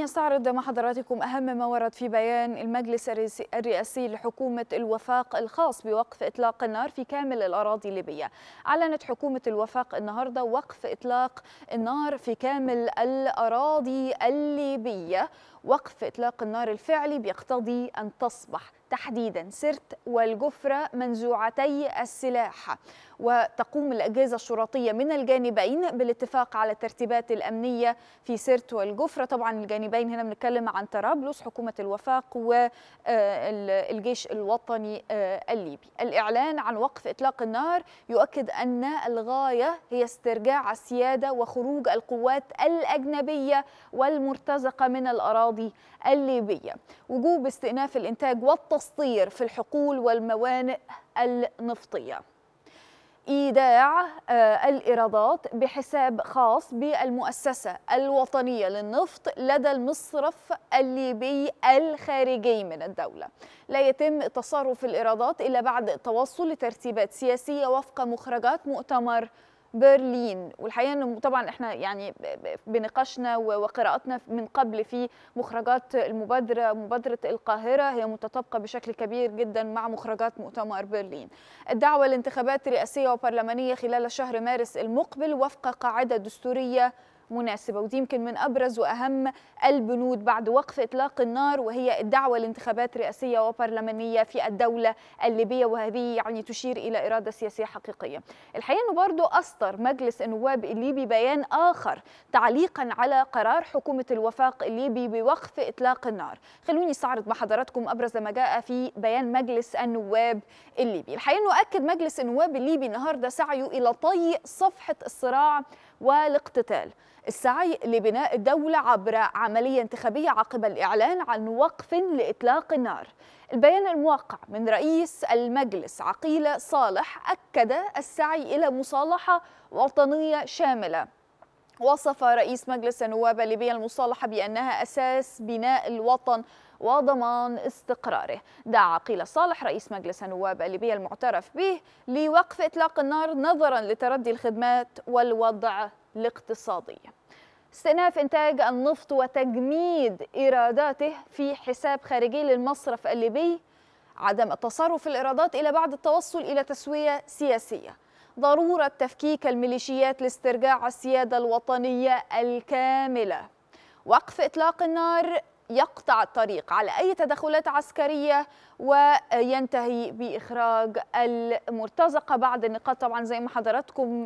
يستعرض مع حضراتكم أهم ما ورد في بيان المجلس الرئاسي لحكومة الوفاق الخاص بوقف إطلاق النار في كامل الأراضي الليبية أعلنت حكومة الوفاق النهاردة وقف إطلاق النار في كامل الأراضي الليبية وقف إطلاق النار الفعلي بيقتضي أن تصبح تحديدا سرت والجفرة منزوعتي السلاح وتقوم الأجهزة الشرطية من الجانبين بالاتفاق على الترتيبات الأمنية في سرت والجفرة طبعا الجانبين هنا بنتكلم عن طرابلس حكومة الوفاق والجيش آه، الوطني آه، الليبي الإعلان عن وقف إطلاق النار يؤكد أن الغاية هي استرجاع السيادة وخروج القوات الأجنبية والمرتزقة من الأراضي الليبية وجوب استئناف الإنتاج والطاقة التصدير في الحقول والموانئ النفطيه ايداع آه، الايرادات بحساب خاص بالمؤسسه الوطنيه للنفط لدى المصرف الليبي الخارجي من الدوله لا يتم تصرف الايرادات الا بعد التوصل لترتيبات سياسيه وفق مخرجات مؤتمر برلين والحقيقه انه طبعا احنا يعني بنقاشنا وقراءتنا من قبل في مخرجات المبادره مبادره القاهره هي متطابقه بشكل كبير جدا مع مخرجات مؤتمر برلين. الدعوه لانتخابات رئاسيه وبرلمانيه خلال شهر مارس المقبل وفق قاعده دستوريه مناسبة ودي يمكن من أبرز وأهم البنود بعد وقف إطلاق النار وهي الدعوة لانتخابات رئاسية وبرلمانية في الدولة الليبية وهذه يعني تشير إلى إرادة سياسية حقيقية الحقيقة أنه برضو أصدر مجلس النواب الليبي بيان آخر تعليقا على قرار حكومة الوفاق الليبي بوقف إطلاق النار خلوني استعرض مع حضراتكم أبرز ما جاء في بيان مجلس النواب الليبي الحقيقة أنه أكد مجلس النواب الليبي النهاردة سعيه إلى طي صفحة الصراع والاقتتال السعي لبناء الدولة عبر عملية انتخابية عقب الإعلان عن وقف لإطلاق النار البيان الموقع من رئيس المجلس عقيلة صالح أكد السعي إلى مصالحة وطنية شاملة وصف رئيس مجلس النواب الليبي المصالحة بأنها أساس بناء الوطن وضمان استقراره دعا عقيل صالح رئيس مجلس النواب الليبي المعترف به لوقف إطلاق النار نظرا لتردي الخدمات والوضع الاقتصادية استئناف إنتاج النفط وتجميد إيراداته في حساب خارجي للمصرف الليبي عدم التصرف في الإيرادات إلى بعد التوصل إلى تسوية سياسية ضرورة تفكيك الميليشيات لاسترجاع السيادة الوطنية الكاملة وقف إطلاق النار يقطع الطريق على أي تدخلات عسكرية وينتهي بإخراج المرتزقة بعض النقاط طبعا زي ما حضراتكم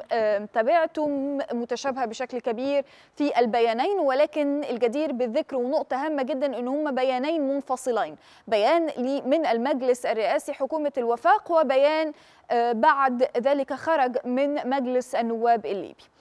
تابعتم متشابهة بشكل كبير في البيانين ولكن الجدير بالذكر ونقطة هامة جدا أن هما بيانين منفصلين بيان من المجلس الرئاسي حكومة الوفاق وبيان آه، بعد ذلك خرج من مجلس النواب الليبي